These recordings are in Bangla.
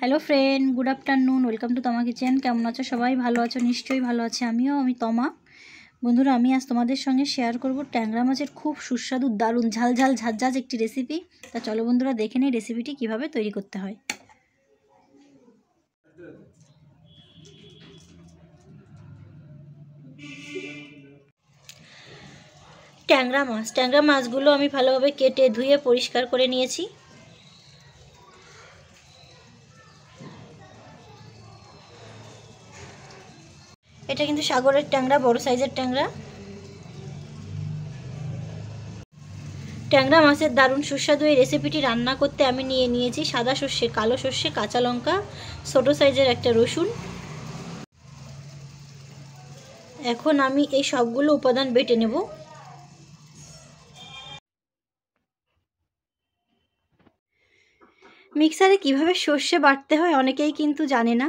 hello friend good afternoon welcome to Toma kitchen কেমন আছো সবাই ভালো আছো নিশ্চয়ই ভালো আছে আমিও আমি তমা বন্ধুরা আমি আজ তোমাদের সঙ্গে শেয়ার করব ট্যাংরা মাছের খুব সুস্বাদু দারুণ ঝাল ঝাল ঝাঁঝাজ একটি রেসিপি তা চলো বন্ধুরা দেখে নেই রেসিপিটি কিভাবে তৈরি করতে হয় ট্যাংরা মাছ ট্যাংরা মাছগুলো আমি ভালোভাবে কেটে ধুয়ে পরিষ্কার করে নিয়েছি এটা কিন্তু সাগরের ট্যাংরা বড় সাইজের ট্যাংরা ট্যাংরা মাছের দারুণ সুস্বাদু এই রেসিপিটি রান্না করতে আমি নিয়ে নিয়েছি সাদা সর্ষে কালো সর্ষে কাঁচা লঙ্কা ছোটো সাইজের একটা রসুন এখন আমি এই সবগুলো উপাদান বেটে নেব মিক্সারে কিভাবে সর্ষে বাটতে হয় অনেকেই কিন্তু জানে না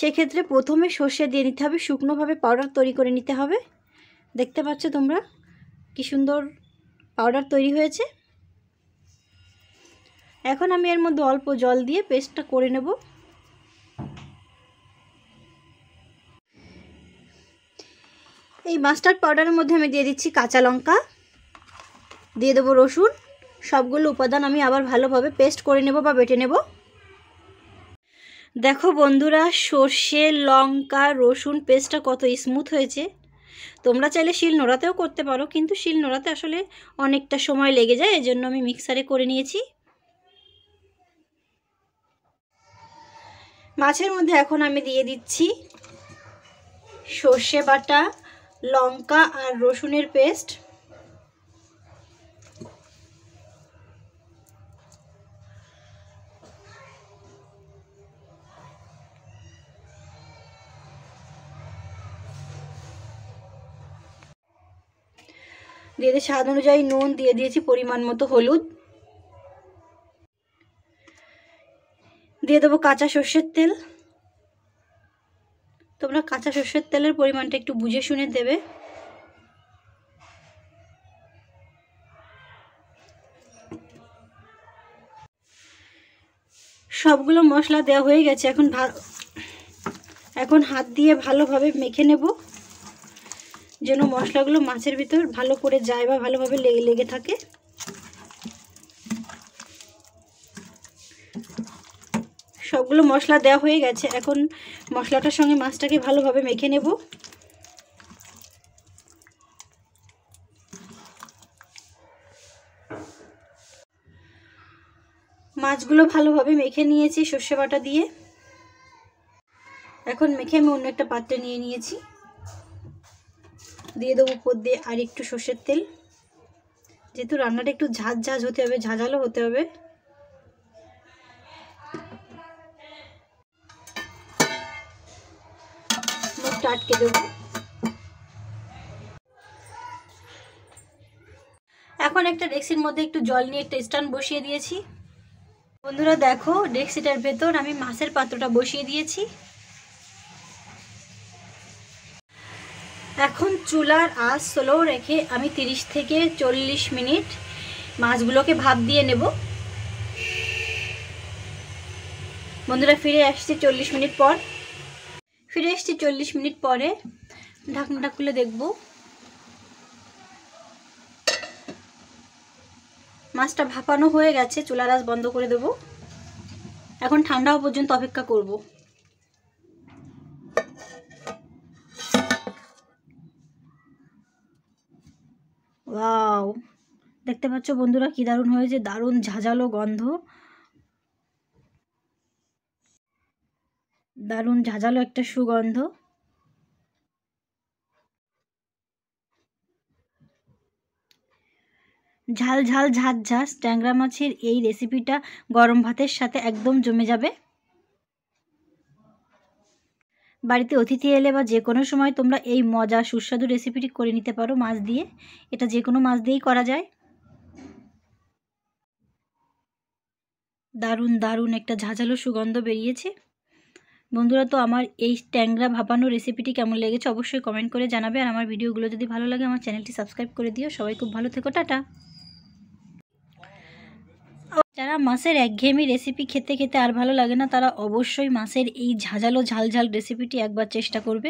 সেক্ষেত্রে প্রথমে সর্ষে দিয়ে নিতে হবে শুকনোভাবে পাউডার তৈরি করে নিতে হবে দেখতে পাচ্ছ তোমরা কি সুন্দর পাউডার তৈরি হয়েছে এখন আমি এর মধ্যে অল্প জল দিয়ে পেস্টটা করে নেব এই মাস্টার্ড পাউডারের মধ্যে আমি দিয়ে দিচ্ছি কাঁচা লঙ্কা দিয়ে দেবো রসুন সবগুলো উপাদান আমি আবার ভালোভাবে পেস্ট করে নেব বা বেটে নেবো দেখো বন্ধুরা সর্ষে লঙ্কা রসুন পেস্টটা কত স্মুথ হয়েছে তোমরা চাইলে শিল নোড়াতেও করতে পারো কিন্তু শিল নোড়াতে আসলে অনেকটা সময় লেগে যায় এজন্য আমি মিক্সারে করে নিয়েছি মাছের মধ্যে এখন আমি দিয়ে দিচ্ছি সর্ষে বাটা লঙ্কা আর রসুনের পেস্ট দিয়ে দিয়ে স্বাদ অনুযায়ী নুন দিয়ে দিয়েছি পরিমাণ মতো হলুদ দিয়ে দেবো কাঁচা সর্ষের তেল তোমরা কাঁচা সর্ষের তেলের পরিমাণটা একটু বুঝে শুনে দেবে সবগুলো মশলা দেওয়া হয়ে গেছে এখন এখন হাত দিয়ে ভালোভাবে মেখে নেব যেন মশলাগুলো মাছের ভিতর ভালো করে যায় বা ভালোভাবে লেগে লেগে থাকে সবগুলো মশলা দেওয়া হয়ে গেছে এখন মশলাটার সঙ্গে মাছটাকে ভালোভাবে মেখে নেব মাছগুলো ভালোভাবে মেখে নিয়েছি সর্ষে বাটা দিয়ে এখন মেখে আমি অন্য একটা পাত্রে নিয়ে নিয়েছি দিয়ে দেবো উপর দিয়ে আর একটু সর্ষের তেল যেহেতু রান্নাটা একটু ঝাঁঝ ঝাঁজ হতে হবে ঝাঁঝালো হতে হবে মুখটা আটকে দেবো এখন একটা ডেক্সির মধ্যে একটু জল নিয়ে একটা স্ট্যান্ড বসিয়ে দিয়েছি বন্ধুরা দেখো ডেক্সিটার ভেতর আমি মাছের পাত্রটা বসিয়ে দিয়েছি এখন চুলার আজ স্লো রেখে আমি 30 থেকে চল্লিশ মিনিট মাছগুলোকে ভাপ দিয়ে নেব বন্ধুরা ফিরে আসছি চল্লিশ মিনিট পর ফিরে এসছি চল্লিশ মিনিট পরে ঢাকনাটা খুলে দেখব মাছটা ভাপানো হয়ে গেছে চুলার আজ বন্ধ করে দেব এখন ঠান্ডাও পর্যন্ত অপেক্ষা করবো ওয়াও দেখতে পাচ্ছ বন্ধুরা কী দারুণ হয়েছে দারুণ ঝাঁঝালো গন্ধ দারুণ ঝাঁঝালো একটা সুগন্ধ ঝাল ঝাল ঝাঁঝ ঝাঁস ট্যাংরা মাছের এই রেসিপিটা গরম ভাতের সাথে একদম জমে যাবে বাড়িতে অতিথি এলে বা যে কোনো সময় তোমরা এই মজা সুস্বাদু রেসিপিটি করে নিতে পারো মাছ দিয়ে এটা যে কোনো মাছ দিয়েই করা যায় দারুণ দারুণ একটা ঝাঁঝালো সুগন্ধ বেরিয়েছে বন্ধুরা তো আমার এই ট্যাংরা ভাপানো রেসিপিটি কেমন লেগেছে অবশ্যই কমেন্ট করে জানাবে আর আমার ভিডিওগুলো যদি ভালো লাগে আমার চ্যানেলটি সাবস্ক্রাইব করে দিও সবাই খুব ভালো থেকো টাটা যারা মাছের একঘেয়েমি রেসিপি খেতে খেতে আর ভালো লাগে না তারা অবশ্যই মাছের এই ঝাঁঝালো ঝালঝাল রেসিপিটি একবার চেষ্টা করবে